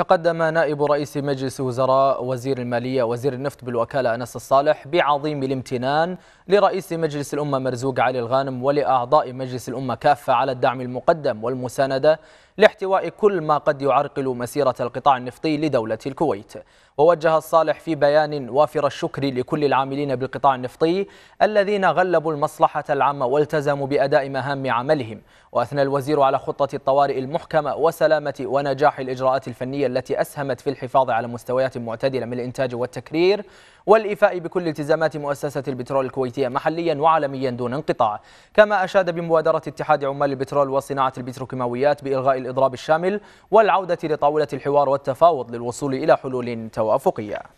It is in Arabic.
تقدم نائب رئيس مجلس وزراء وزير المالية وزير النفط بالوكالة أنس الصالح بعظيم الامتنان لرئيس مجلس الأمة مرزوق علي الغانم ولأعضاء مجلس الأمة كافة على الدعم المقدم والمساندة لاحتواء كل ما قد يعرقل مسيرة القطاع النفطي لدولة الكويت ووجه الصالح في بيان وافر الشكر لكل العاملين بالقطاع النفطي الذين غلبوا المصلحة العامة والتزموا بأداء مهام عملهم وأثنى الوزير على خطة الطوارئ المحكمة وسلامة ونجاح الإجراءات الفنية التي أسهمت في الحفاظ على مستويات معتدلة من الإنتاج والتكرير والإيفاء بكل التزامات مؤسسة البترول الكويتية محليا وعالميا دون انقطاع كما أشاد بمبادرة اتحاد عمال البترول وصناعة البتروكيماويات بإلغاء الإضراب الشامل والعودة لطاولة الحوار والتفاوض للوصول إلى حلول توافقية